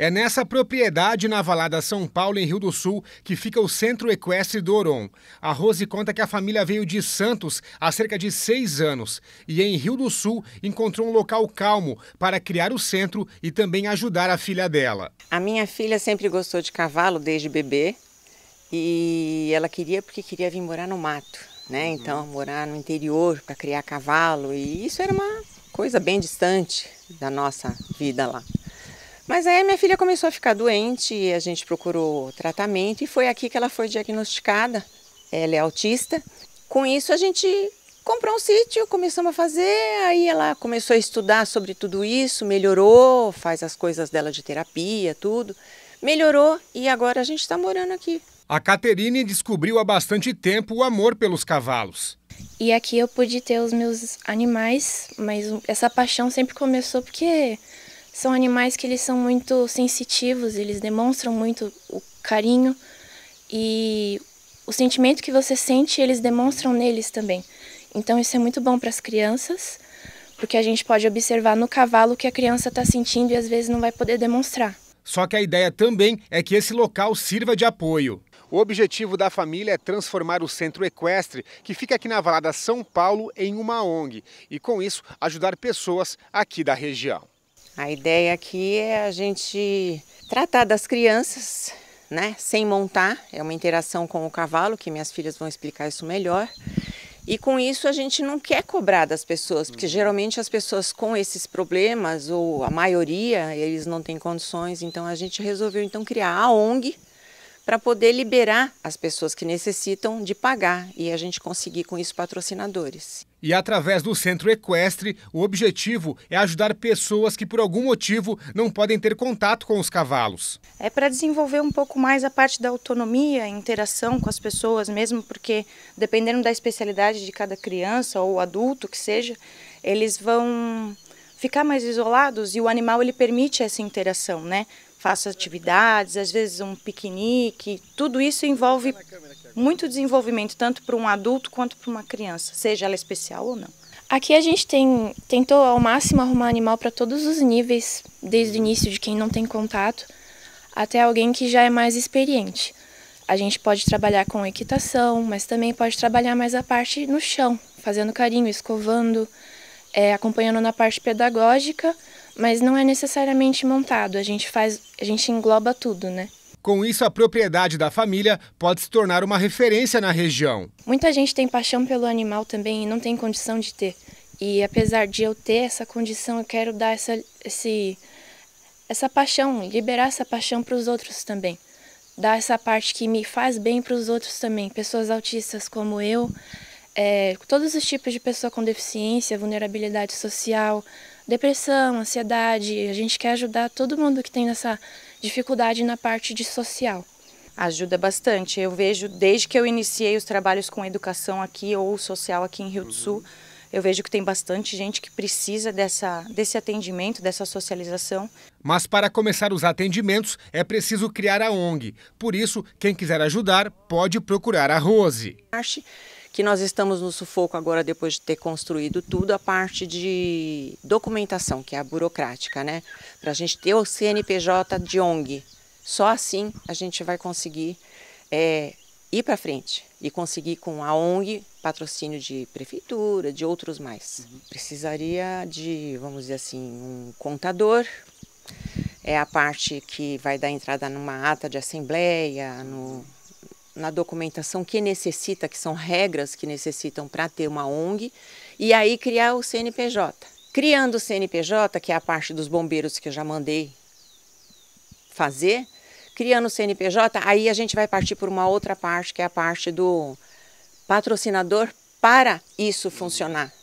É nessa propriedade na Valada São Paulo, em Rio do Sul, que fica o Centro Equestre do Oron. A Rose conta que a família veio de Santos há cerca de seis anos e em Rio do Sul encontrou um local calmo para criar o centro e também ajudar a filha dela. A minha filha sempre gostou de cavalo desde bebê e ela queria porque queria vir morar no mato, né? Uhum. Então morar no interior para criar cavalo e isso era uma coisa bem distante da nossa vida lá. Mas aí minha filha começou a ficar doente, a gente procurou tratamento e foi aqui que ela foi diagnosticada. Ela é autista. Com isso a gente comprou um sítio, começamos a fazer, aí ela começou a estudar sobre tudo isso, melhorou, faz as coisas dela de terapia, tudo. Melhorou e agora a gente está morando aqui. A Caterine descobriu há bastante tempo o amor pelos cavalos. E aqui eu pude ter os meus animais, mas essa paixão sempre começou porque são animais que eles são muito sensitivos, eles demonstram muito o carinho e o sentimento que você sente, eles demonstram neles também. Então isso é muito bom para as crianças, porque a gente pode observar no cavalo o que a criança está sentindo e às vezes não vai poder demonstrar. Só que a ideia também é que esse local sirva de apoio. O objetivo da família é transformar o centro equestre, que fica aqui na Valada São Paulo, em uma ONG e, com isso, ajudar pessoas aqui da região. A ideia aqui é a gente tratar das crianças, né, sem montar, é uma interação com o cavalo, que minhas filhas vão explicar isso melhor. E com isso a gente não quer cobrar das pessoas, porque uhum. geralmente as pessoas com esses problemas, ou a maioria, eles não têm condições, então a gente resolveu então criar a ONG, para poder liberar as pessoas que necessitam de pagar e a gente conseguir com isso patrocinadores. E através do Centro Equestre, o objetivo é ajudar pessoas que por algum motivo não podem ter contato com os cavalos. É para desenvolver um pouco mais a parte da autonomia, interação com as pessoas mesmo, porque dependendo da especialidade de cada criança ou adulto que seja, eles vão ficar mais isolados e o animal ele permite essa interação, né? faço atividades, às vezes um piquenique. Tudo isso envolve muito desenvolvimento, tanto para um adulto quanto para uma criança, seja ela especial ou não. Aqui a gente tem, tentou ao máximo arrumar animal para todos os níveis, desde o início de quem não tem contato até alguém que já é mais experiente. A gente pode trabalhar com equitação, mas também pode trabalhar mais a parte no chão, fazendo carinho, escovando, é, acompanhando na parte pedagógica mas não é necessariamente montado, a gente faz, a gente engloba tudo, né? Com isso, a propriedade da família pode se tornar uma referência na região. Muita gente tem paixão pelo animal também e não tem condição de ter. E apesar de eu ter essa condição, eu quero dar essa, esse, essa paixão, liberar essa paixão para os outros também. Dar essa parte que me faz bem para os outros também. Pessoas autistas como eu, é, todos os tipos de pessoa com deficiência, vulnerabilidade social, depressão, ansiedade. A gente quer ajudar todo mundo que tem essa dificuldade na parte de social. Ajuda bastante. Eu vejo, desde que eu iniciei os trabalhos com educação aqui ou social aqui em Rio do Sul, eu vejo que tem bastante gente que precisa dessa, desse atendimento, dessa socialização. Mas para começar os atendimentos é preciso criar a ONG. Por isso, quem quiser ajudar pode procurar a Rose que nós estamos no sufoco agora depois de ter construído tudo, a parte de documentação, que é a burocrática, né? Para a gente ter o CNPJ de ONG. Só assim a gente vai conseguir é, ir para frente e conseguir com a ONG patrocínio de prefeitura, de outros mais. Uhum. Precisaria de, vamos dizer assim, um contador. É a parte que vai dar entrada numa ata de assembleia, no na documentação que necessita, que são regras que necessitam para ter uma ONG, e aí criar o CNPJ. Criando o CNPJ, que é a parte dos bombeiros que eu já mandei fazer, criando o CNPJ, aí a gente vai partir por uma outra parte, que é a parte do patrocinador para isso funcionar.